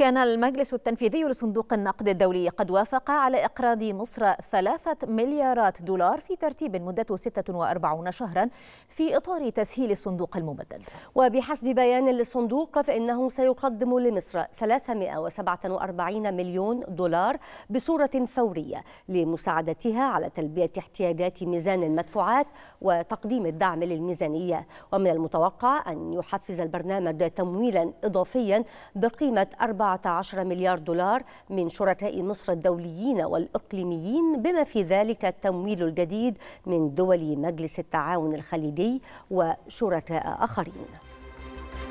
كان المجلس التنفيذي لصندوق النقد الدولي قد وافق على إقراض مصر ثلاثة مليارات دولار في ترتيب مدته 46 شهرا في إطار تسهيل الصندوق الممدد وبحسب بيان للصندوق فإنه سيقدم لمصر 347 مليون دولار بصورة فورية لمساعدتها على تلبية احتياجات ميزان المدفوعات وتقديم الدعم للميزانية ومن المتوقع أن يحفز البرنامج تمويلا إضافيا بقيمة 4 14 مليار دولار من شركاء مصر الدوليين والإقليميين بما في ذلك التمويل الجديد من دول مجلس التعاون الخليجي وشركاء آخرين